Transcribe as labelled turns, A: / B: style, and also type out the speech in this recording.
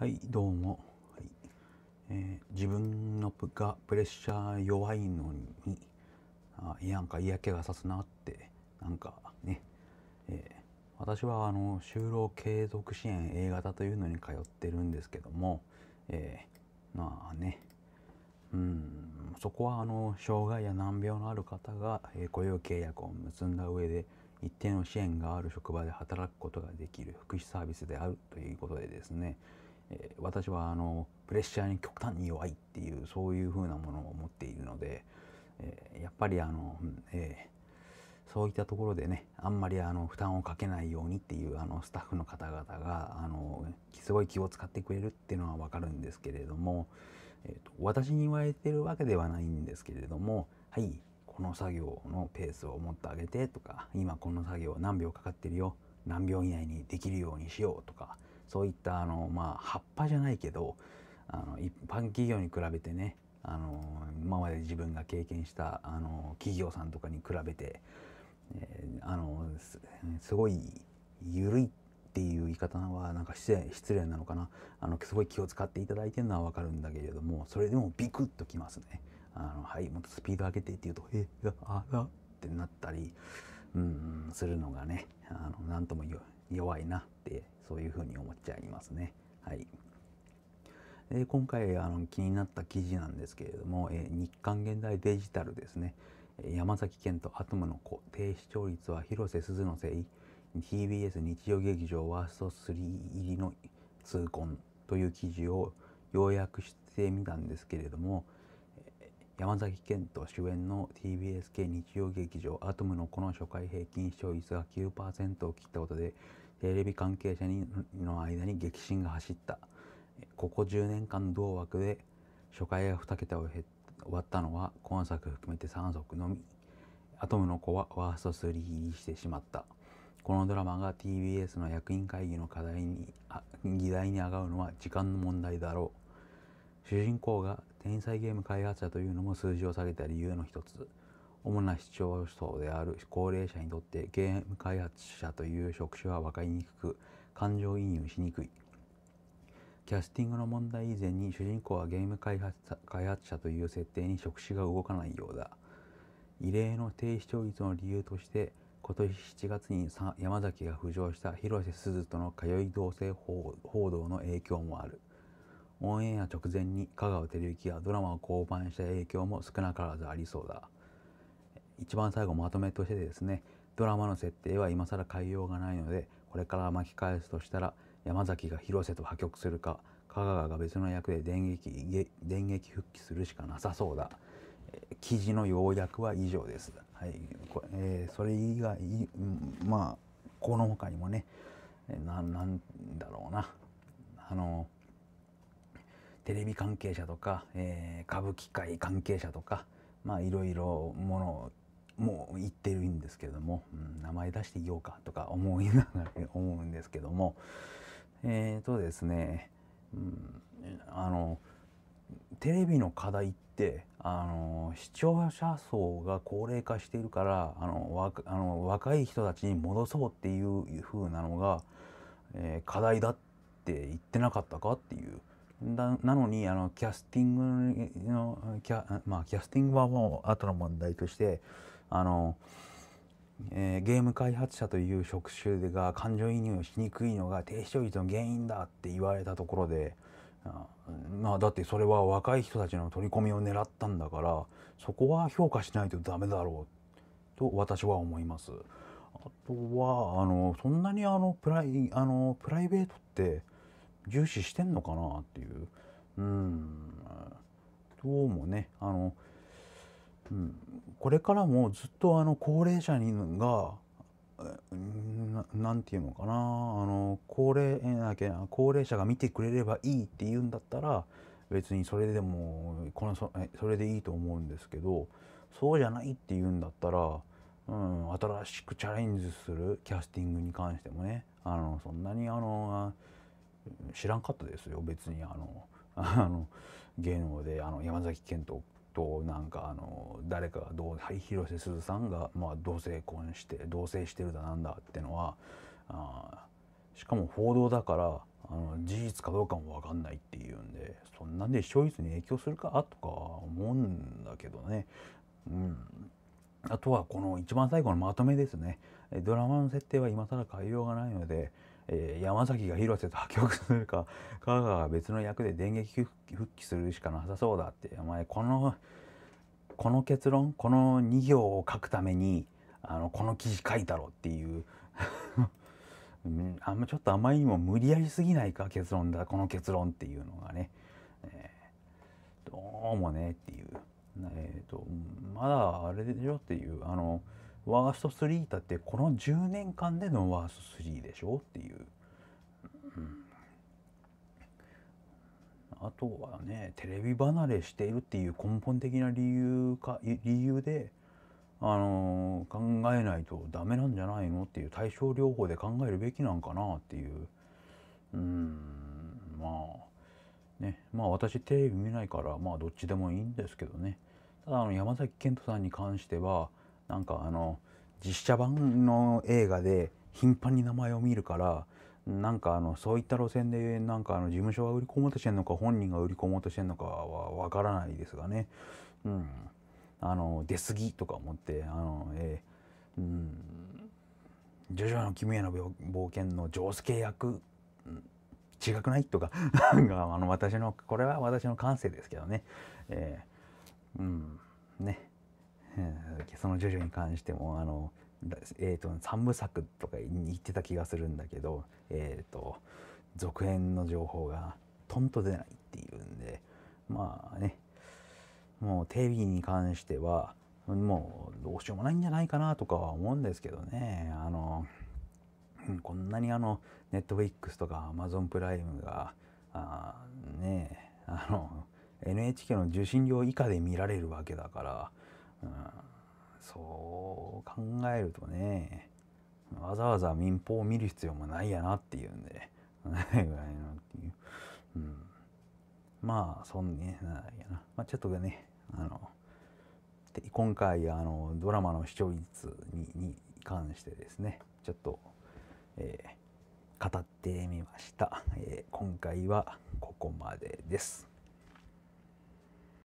A: はいどうも、はいえー、自分のがプレッシャー弱いのにあなんか嫌気がさすなってなんかね、えー、私はあの就労継続支援 A 型というのに通ってるんですけども、えー、まあねうんそこはあの障害や難病のある方が、え雇用契約を結んだ上で一定の支援がある職場で働くことができる福祉サービスであるということでですね、えー、私はあのプレッシャーに極端に弱いっていうそういうふうなものを持っているので、えー、やっぱりあの、えー、そういったところでねあんまりあの負担をかけないようにっていうあのスタッフの方々があのすごい気を使ってくれるっていうのは分かるんですけれども、えーと、私に言われてるわけではないんですけれどもはいこの作業のペースをもっと上げてとか今この作業何秒かかってるよ何秒以内にできるようにしようとかそういったあの、まあ、葉っぱじゃないけどあの一般企業に比べてねあの今まで自分が経験したあの企業さんとかに比べて、えー、あのすごい緩いっていう言い方はなんか失礼なのかなあのすごい気を使っていただいてるのは分かるんだけれどもそれでもビクッときますね。あのはいもっとスピード上げてっていうと「えああ」ってなったり、うん、するのがねあのなんとも弱いなってそういうふうに思っちゃいますね。はい、で今回あの気になった記事なんですけれども、えー、日刊現代デジタルですね山崎賢人アトムの子低視聴率は広瀬すずのせい TBS 日曜劇場ワースト3入りの痛恨という記事を要約してみたんですけれども、山崎賢人主演の TBS 系日曜劇場「アトム」の子の初回平均視聴率が9%を切ったことでテレビ関係者の間に激震が走ったここ10年間同枠で初回が2桁を終わったのは今作含めて3作のみアトムの子はワースト3入りしてしまったこのドラマが TBS の役員会議の課題に議題にあがうのは時間の問題だろう主人公が天才ゲーム開発者というのも数字を下げた理由の一つ主な視聴層である高齢者にとってゲーム開発者という職種は分かりにくく感情移入しにくいキャスティングの問題以前に主人公はゲーム開発開発者という設定に触手が動かないようだ異例の低視聴率の理由として今年7月に山崎が浮上した広瀬すずとの通い同性報道の影響もあるオンエア直前に香川照之がドラマを降板した影響も少なからずありそうだ一番最後まとめとしてですねドラマの設定は今更変えようがないのでこれから巻き返すとしたら山崎が広瀬と破局するか香川が別の役で電撃電撃復帰するしかなさそうだ記事の要約は以上です。はいこれえー、それ以外、まあこの他にもねなんなんだろうなあのテレビ関係者とか、えー、歌舞伎界関係者とかまあいろいろものもう言ってるんですけれども、うん、名前出していようかとか思いながら 思うんですけどもえっ、ー、とですね、うん、あのテレビの課題ってあの視聴者層が高齢化しているからあのあの若い人たちに戻そうっていう風なのが、えー、課題だって言ってなかったかっていうなのにあのキャスティングのキャ,、まあ、キャスティングはもう後の問題としてあの、えー、ゲーム開発者という職種が感情移入しにくいのが低視聴率の原因だって言われたところでまあだってそれは若い人たちの取り込みを狙ったんだからそこは評価しないとダメだろうと私は思います。あとはあのそんなにあのプライあのプライベートって重視してんのかなっていううんどうもねあの、うん、これからもずっとあの高齢者にが何て言うのかなあの高齢なきゃ高齢者が見てくれればいいって言うんだったら別にそれでもこのそれでいいと思うんですけどそうじゃないって言うんだったら、うん、新しくチャレンジするキャスティングに関してもねあのそんなにあの。知らんかったですよ別にあの あの芸能であの山崎賢人となんかあの誰かがどう、はい、広瀬すずさんが、まあ、同性婚して同棲してるだなんだってのはあしかも報道だからあの事実かどうかも分かんないっていうんでそんなんで視聴率に影響するかとか思うんだけどね。うん、あとはこの一番最後のまとめですね。ドラマの設定は今更変えようがないので、えー、山崎が広瀬と破局するか 香川が別の役で電撃復帰するしかなさそうだってお前このこの結論この2行を書くためにあのこの記事書いたろっていう あんまちょっとあまりにも無理やりすぎないか結論だこの結論っていうのがね、えー、どうもねっていう、えーとまだあれでしょっていうあのワースト3だってこの10年間でのワースト3でしょっていう、うん、あとはねテレビ離れしているっていう根本的な理由か理由で、あの考えないとダメなんじゃないのっていう対症療法で考えるべきなんかなっていううんまあねまあ私テレビ見ないからまあどっちでもいいんですけどねただあの山崎賢人さんに関してはなんかあの実写版の映画で頻繁に名前を見るからなんかあのそういった路線でなんかあの事務所が売り込もうとしてるのか本人が売り込もうとしてるのかはわからないですがね、うん、あの出過ぎとか思ってあの、えーうん、ジョジョの奇妙な冒険の丈介役、うん違くないとか あの私のこれは私の感性ですけどね、えー、うんねそのジョジョに関してもあの、えーと、3部作とか言ってた気がするんだけど、えーと、続編の情報がとんと出ないっていうんでまあねもうテレビに関してはもうどうしようもないんじゃないかなとかは思うんですけどねあのこんなにあのネットフリックスとかアマゾンプライムがあねあの NHK の受信料以下で見られるわけだからそう考えるとねわざわざ民放を見る必要もないやなっていうんで、ね、ないぐらいっていう、うん、まあそんねないやな、まあ、ちょっとねあの今回あのドラマの視聴率にに関してですねちょっと、えー、語ってみました、えー、今回はここまでです